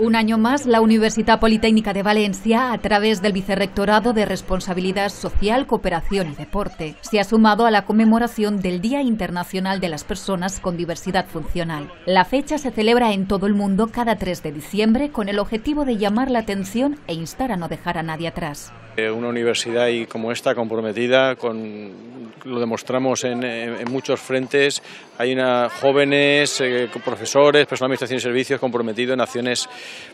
Un año más, la Universidad Politécnica de Valencia, a través del Vicerrectorado de Responsabilidad Social, Cooperación y Deporte, se ha sumado a la conmemoración del Día Internacional de las Personas con Diversidad Funcional. La fecha se celebra en todo el mundo cada 3 de diciembre con el objetivo de llamar la atención e instar a no dejar a nadie atrás. Eh, una universidad como esta comprometida con lo demostramos en, muchos frentes. Hay una, jóvenes, eh, profesores, personal de administración y servicios comprometido en acciones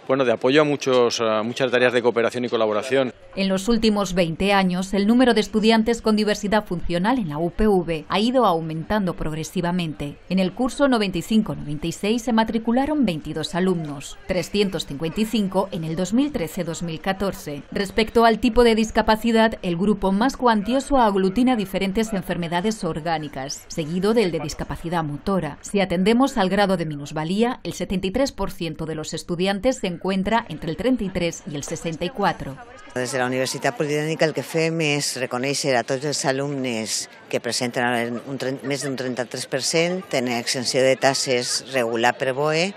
bueno, de apoyo a, muchos, muchas tareas de cooperación y colaboración. En los últimos 20 años, el número de estudiantes con diversidad funcional en la UPV ha ido aumentando progresivamente. En el curso 95-96 se matricularon 22 alumnos, 355 en el 2013-2014. Respecto al tipo de discapacidad, el grupo más cuantioso aglutina diferentes enfermedades orgánicas, seguido del de discapacidad motora. Si atendemos al grado de minusvalía, el 73% de los estudiantes se encuentra entre el 33 y el 64. Des de la Universitat Politècnica el que fem és reconèixer a tots els alumnes que presenten un, més d'un 33%, tenen exenció de tasses regular per BOE,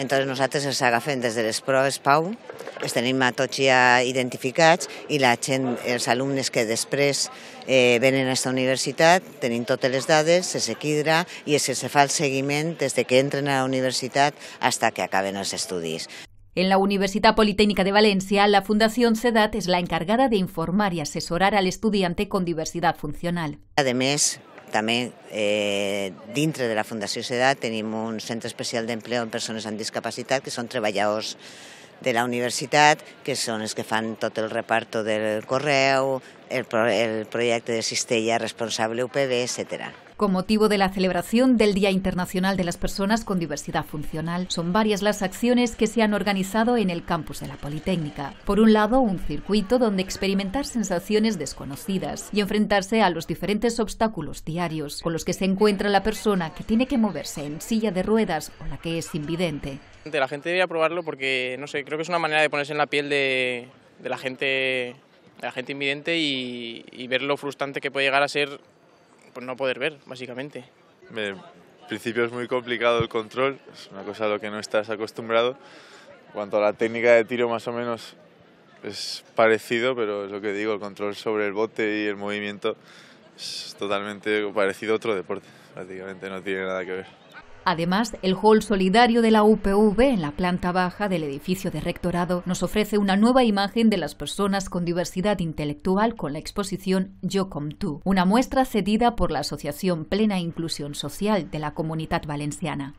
entonces nosaltres els agafem des de les proves PAU, els tenim a tots ja identificats i la gent, els alumnes que després eh, venen a aquesta universitat tenim totes les dades, se sequidra i se se fa el seguiment des de que entren a la universitat fins que acaben els estudis. En la Universidad Politécnica de Valencia, la Fundación CEDAT es la encargada de informar y asesorar al estudiante con diversidad funcional. Además, també eh, dintre de la Fundació CEDAT tenim un centre especial d'empleo en persones amb discapacitat que són treballadors de la universitat, que són els que fan tot el reparto del correu, el, pro, el projecte de cistella responsable UPB, etcètera. con motivo de la celebración del Día Internacional de las Personas con Diversidad Funcional. Son varias las acciones que se han organizado en el campus de la Politécnica. Por un lado, un circuito donde experimentar sensaciones desconocidas y enfrentarse a los diferentes obstáculos diarios con los que se encuentra la persona que tiene que moverse en silla de ruedas o la que es invidente. La gente debería probarlo porque, no sé, creo que es una manera de ponerse en la piel de, la gente la gente invidente y ver lo frustrante que puede llegar a ser no poder ver, básicamente. En principio es muy complicado el control, es una cosa a lo que no estás acostumbrado. En cuanto a la técnica de tiro, más o menos es parecido, pero es lo que digo, el control sobre el bote y el movimiento es totalmente parecido a otro deporte, prácticamente no tiene nada que ver. Además, el hall solidario de la UPV en la planta baja del edificio de rectorado nos ofrece una nueva imagen de las personas con diversidad intelectual con la exposición Yo com tú, una muestra cedida por la Asociación Plena Inclusión Social de la Comunidad Valenciana.